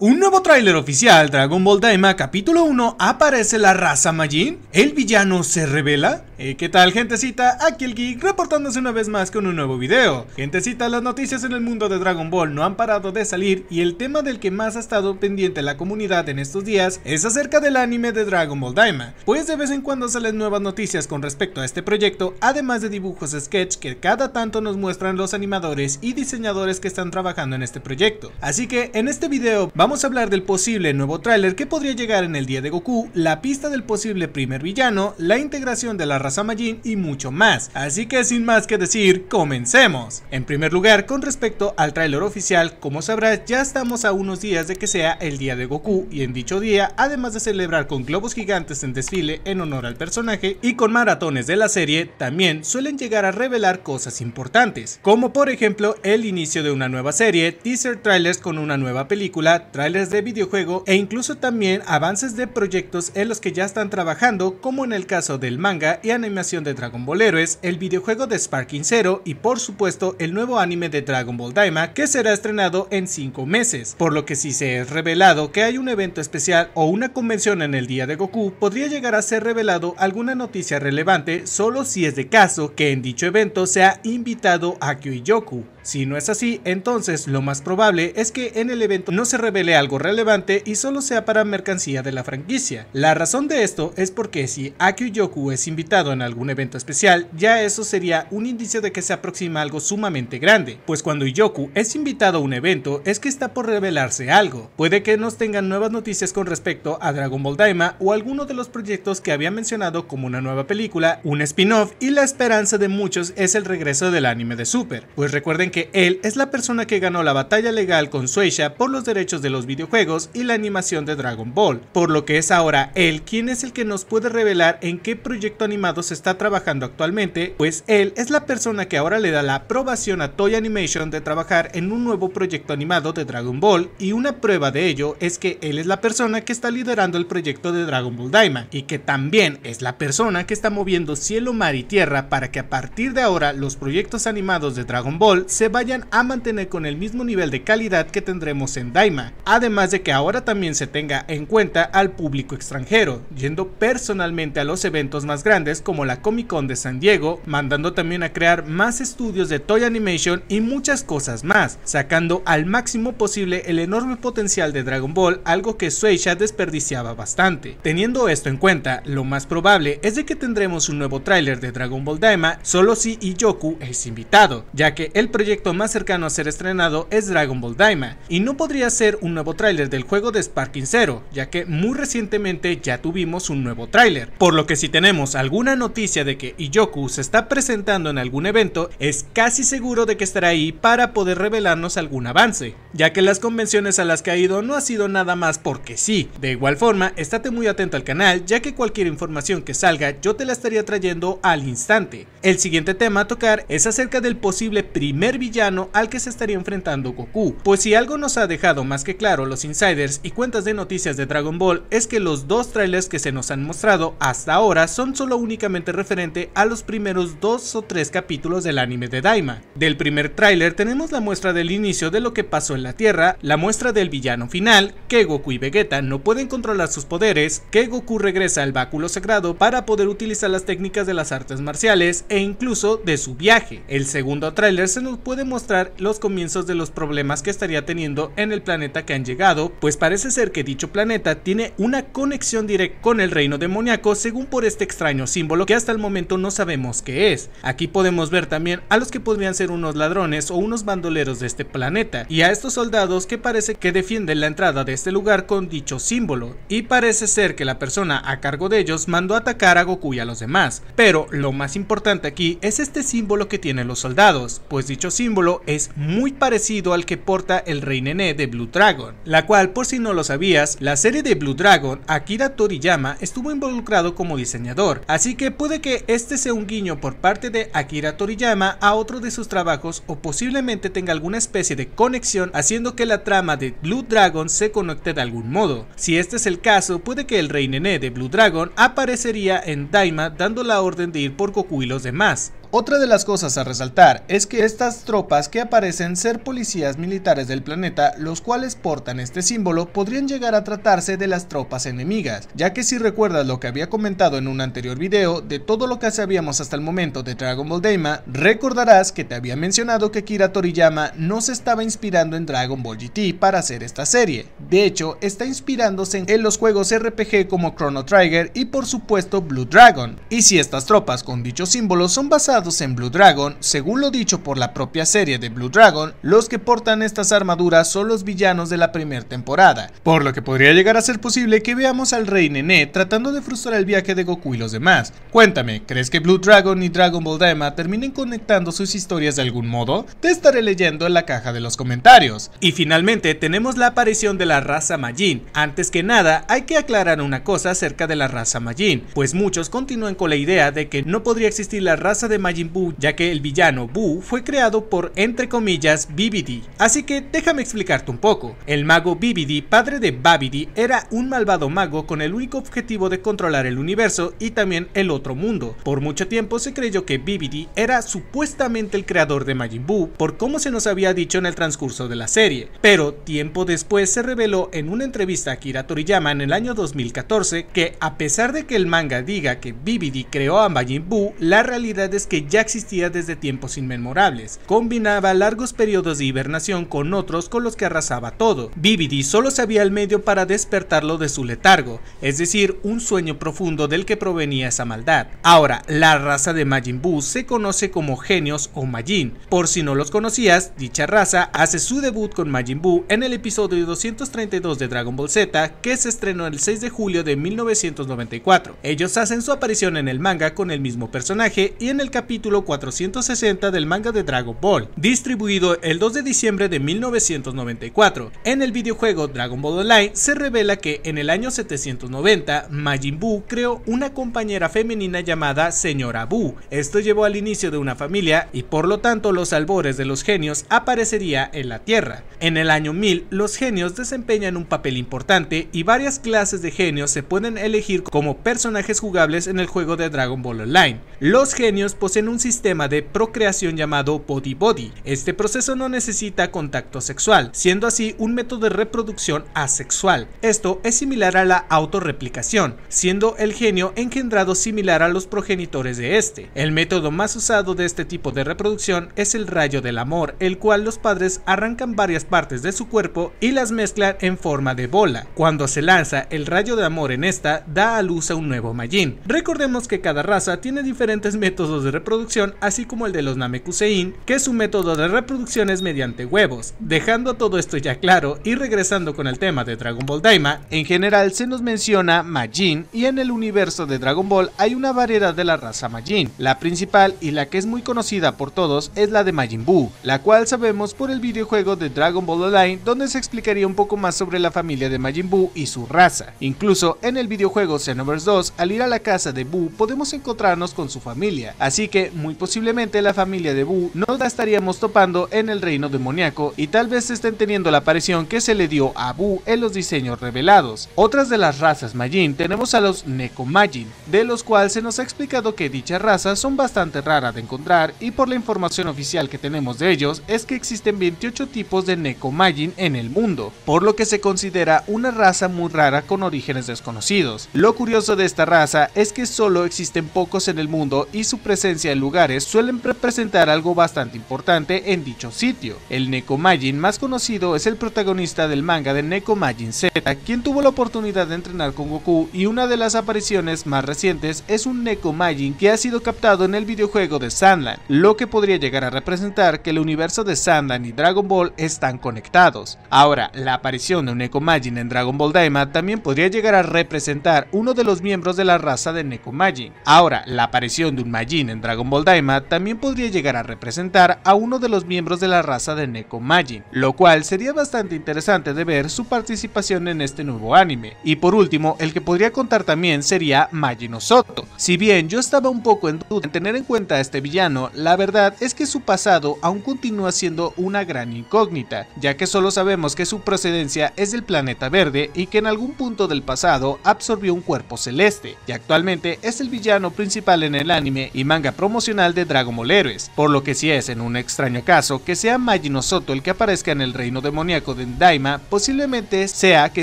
Un nuevo tráiler oficial, Dragon Ball Daima capítulo 1, aparece la raza Majin, el villano se revela. Eh, ¿Qué tal gentecita? Aquí el Geek reportándose una vez más con un nuevo video. Gentecita, las noticias en el mundo de Dragon Ball no han parado de salir y el tema del que más ha estado pendiente la comunidad en estos días es acerca del anime de Dragon Ball Daima, pues de vez en cuando salen nuevas noticias con respecto a este proyecto, además de dibujos sketch que cada tanto nos muestran los animadores y diseñadores que están trabajando en este proyecto. Así que en este video vamos Vamos a hablar del posible nuevo tráiler que podría llegar en el día de Goku, la pista del posible primer villano, la integración de la raza Majin y mucho más. Así que sin más que decir, comencemos. En primer lugar, con respecto al tráiler oficial, como sabrás, ya estamos a unos días de que sea el día de Goku y en dicho día, además de celebrar con globos gigantes en desfile en honor al personaje y con maratones de la serie, también suelen llegar a revelar cosas importantes, como por ejemplo el inicio de una nueva serie, teaser trailers con una nueva película, de videojuego e incluso también avances de proyectos en los que ya están trabajando como en el caso del manga y animación de Dragon Ball Heroes, el videojuego de Sparking Zero y por supuesto el nuevo anime de Dragon Ball Daima que será estrenado en 5 meses, por lo que si se es revelado que hay un evento especial o una convención en el día de Goku, podría llegar a ser revelado alguna noticia relevante solo si es de caso que en dicho evento sea invitado a Yoku. Si no es así, entonces lo más probable es que en el evento no se revele algo relevante y solo sea para mercancía de la franquicia. La razón de esto es porque si Akiyoku Yoku es invitado en algún evento especial, ya eso sería un indicio de que se aproxima algo sumamente grande, pues cuando Yoku es invitado a un evento es que está por revelarse algo. Puede que nos tengan nuevas noticias con respecto a Dragon Ball Daima o alguno de los proyectos que había mencionado como una nueva película, un spin-off y la esperanza de muchos es el regreso del anime de Super, pues recuerden que él es la persona que ganó la batalla legal con Sueisha por los derechos de los videojuegos y la animación de Dragon Ball, por lo que es ahora él quien es el que nos puede revelar en qué proyecto animado se está trabajando actualmente, pues él es la persona que ahora le da la aprobación a Toy Animation de trabajar en un nuevo proyecto animado de Dragon Ball y una prueba de ello es que él es la persona que está liderando el proyecto de Dragon Ball Daima y que también es la persona que está moviendo cielo, mar y tierra para que a partir de ahora los proyectos animados de Dragon Ball se vayan a mantener con el mismo nivel de calidad que tendremos en Daima además de que ahora también se tenga en cuenta al público extranjero, yendo personalmente a los eventos más grandes como la Comic Con de San Diego, mandando también a crear más estudios de Toy Animation y muchas cosas más, sacando al máximo posible el enorme potencial de Dragon Ball, algo que Sueisha desperdiciaba bastante. Teniendo esto en cuenta, lo más probable es de que tendremos un nuevo tráiler de Dragon Ball Daima solo si Iyoku es invitado, ya que el proyecto más cercano a ser estrenado es Dragon Ball Daima, y no podría ser un nuevo tráiler del juego de Sparking Zero, ya que muy recientemente ya tuvimos un nuevo tráiler. Por lo que si tenemos alguna noticia de que Iyoku se está presentando en algún evento, es casi seguro de que estará ahí para poder revelarnos algún avance, ya que las convenciones a las que ha ido no ha sido nada más porque sí. De igual forma, estate muy atento al canal, ya que cualquier información que salga yo te la estaría trayendo al instante. El siguiente tema a tocar es acerca del posible primer villano al que se estaría enfrentando Goku, pues si algo nos ha dejado más que claro claro los insiders y cuentas de noticias de Dragon Ball es que los dos trailers que se nos han mostrado hasta ahora son solo únicamente referente a los primeros dos o tres capítulos del anime de Daima. Del primer tráiler tenemos la muestra del inicio de lo que pasó en la Tierra, la muestra del villano final, que Goku y Vegeta no pueden controlar sus poderes, que Goku regresa al báculo sagrado para poder utilizar las técnicas de las artes marciales e incluso de su viaje. El segundo tráiler se nos puede mostrar los comienzos de los problemas que estaría teniendo en el planeta que han llegado, pues parece ser que dicho planeta tiene una conexión directa con el reino demoníaco según por este extraño símbolo que hasta el momento no sabemos qué es. Aquí podemos ver también a los que podrían ser unos ladrones o unos bandoleros de este planeta y a estos soldados que parece que defienden la entrada de este lugar con dicho símbolo y parece ser que la persona a cargo de ellos mandó a atacar a Goku y a los demás, pero lo más importante aquí es este símbolo que tienen los soldados, pues dicho símbolo es muy parecido al que porta el rey nené de Blue Dragon la cual, por si no lo sabías, la serie de Blue Dragon, Akira Toriyama estuvo involucrado como diseñador, así que puede que este sea un guiño por parte de Akira Toriyama a otro de sus trabajos o posiblemente tenga alguna especie de conexión haciendo que la trama de Blue Dragon se conecte de algún modo. Si este es el caso, puede que el rey nené de Blue Dragon aparecería en Daima dando la orden de ir por Goku y los demás. Otra de las cosas a resaltar es que estas tropas que aparecen ser policías militares del planeta, los cuales portan este símbolo, podrían llegar a tratarse de las tropas enemigas, ya que si recuerdas lo que había comentado en un anterior video de todo lo que sabíamos hasta el momento de Dragon Ball Daima, recordarás que te había mencionado que Kira Toriyama no se estaba inspirando en Dragon Ball GT para hacer esta serie, de hecho está inspirándose en los juegos RPG como Chrono Trigger y por supuesto Blue Dragon, y si estas tropas con dicho símbolo son basadas en Blue Dragon, según lo dicho por la propia serie de Blue Dragon, los que portan estas armaduras son los villanos de la primera temporada, por lo que podría llegar a ser posible que veamos al rey Nene tratando de frustrar el viaje de Goku y los demás. Cuéntame, ¿crees que Blue Dragon y Dragon Ball Daima terminen conectando sus historias de algún modo? Te estaré leyendo en la caja de los comentarios. Y finalmente tenemos la aparición de la raza Majin. Antes que nada, hay que aclarar una cosa acerca de la raza Majin, pues muchos continúan con la idea de que no podría existir la raza de Majin Buu, ya que el villano Buu fue creado por, entre comillas, Bibidi. Así que déjame explicarte un poco. El mago Bibidi, padre de Babidi, era un malvado mago con el único objetivo de controlar el universo y también el otro mundo. Por mucho tiempo se creyó que Bibidi era supuestamente el creador de Majin Buu, por cómo se nos había dicho en el transcurso de la serie. Pero tiempo después se reveló en una entrevista a Kira Toriyama en el año 2014 que a pesar de que el manga diga que Bibidi creó a Majin Buu, la realidad es que ya existía desde tiempos inmemorables. Combinaba largos periodos de hibernación con otros con los que arrasaba todo. Vividi solo sabía el medio para despertarlo de su letargo, es decir, un sueño profundo del que provenía esa maldad. Ahora, la raza de Majin Buu se conoce como genios o Majin. Por si no los conocías, dicha raza hace su debut con Majin Buu en el episodio 232 de Dragon Ball Z que se estrenó el 6 de julio de 1994. Ellos hacen su aparición en el manga con el mismo personaje y en el capítulo capítulo 460 del manga de Dragon Ball, distribuido el 2 de diciembre de 1994. En el videojuego Dragon Ball Online se revela que en el año 790, Majin Buu creó una compañera femenina llamada Señora Buu. Esto llevó al inicio de una familia y por lo tanto los albores de los genios aparecería en la Tierra. En el año 1000, los genios desempeñan un papel importante y varias clases de genios se pueden elegir como personajes jugables en el juego de Dragon Ball Online. Los genios poseen en un sistema de procreación llamado body-body. Este proceso no necesita contacto sexual, siendo así un método de reproducción asexual. Esto es similar a la autorreplicación, siendo el genio engendrado similar a los progenitores de este. El método más usado de este tipo de reproducción es el rayo del amor, el cual los padres arrancan varias partes de su cuerpo y las mezclan en forma de bola. Cuando se lanza el rayo de amor en esta, da a luz a un nuevo Majin. Recordemos que cada raza tiene diferentes métodos de reproducción Producción así como el de los Namekusein, que es su método de reproducción es mediante huevos. Dejando todo esto ya claro y regresando con el tema de Dragon Ball Daima, en general se nos menciona Majin y en el universo de Dragon Ball hay una variedad de la raza Majin. La principal y la que es muy conocida por todos es la de Majin Buu, la cual sabemos por el videojuego de Dragon Ball Online donde se explicaría un poco más sobre la familia de Majin Buu y su raza. Incluso en el videojuego Xenoverse 2, al ir a la casa de Buu podemos encontrarnos con su familia, así que muy posiblemente la familia de Bu no la estaríamos topando en el reino demoníaco y tal vez estén teniendo la aparición que se le dio a Bu en los diseños revelados. Otras de las razas Majin tenemos a los Nekomajin, de los cuales se nos ha explicado que dichas razas son bastante raras de encontrar y por la información oficial que tenemos de ellos es que existen 28 tipos de Nekomajin en el mundo, por lo que se considera una raza muy rara con orígenes desconocidos. Lo curioso de esta raza es que solo existen pocos en el mundo y su presencia lugares suelen representar algo bastante importante en dicho sitio. El Nekomajin más conocido es el protagonista del manga de Nekomajin Z, quien tuvo la oportunidad de entrenar con Goku y una de las apariciones más recientes es un Nekomajin que ha sido captado en el videojuego de Sandland, lo que podría llegar a representar que el universo de Sandland y Dragon Ball están conectados. Ahora, la aparición de un Nekomajin en Dragon Ball Daima también podría llegar a representar uno de los miembros de la raza de Nekomajin. Ahora, la aparición de un Majin en Dragon Ball Daima también podría llegar a representar a uno de los miembros de la raza de Neko Majin, lo cual sería bastante interesante de ver su participación en este nuevo anime. Y por último, el que podría contar también sería Majin Osoto. Si bien yo estaba un poco en duda en tener en cuenta a este villano, la verdad es que su pasado aún continúa siendo una gran incógnita, ya que solo sabemos que su procedencia es del planeta verde y que en algún punto del pasado absorbió un cuerpo celeste, y actualmente es el villano principal en el anime y manga promocional de Dragon Ball Heroes, por lo que si es en un extraño caso que sea Majin Soto el que aparezca en el reino demoníaco de Daima, posiblemente sea que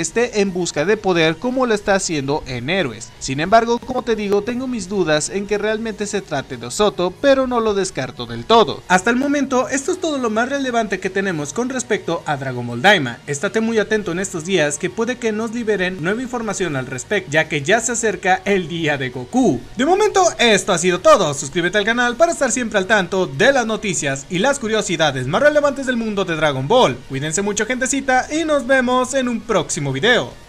esté en busca de poder como lo está haciendo en Héroes. Sin embargo, como te digo, tengo mis dudas en que realmente se trate de Soto, pero no lo descarto del todo. Hasta el momento, esto es todo lo más relevante que tenemos con respecto a Dragon Ball Daima. Estate muy atento en estos días que puede que nos liberen nueva información al respecto, ya que ya se acerca el día de Goku. De momento, esto ha sido todo. Suscríbete al canal para estar siempre al tanto de las noticias y las curiosidades más relevantes del mundo de Dragon Ball. Cuídense mucho gentecita y nos vemos en un próximo video.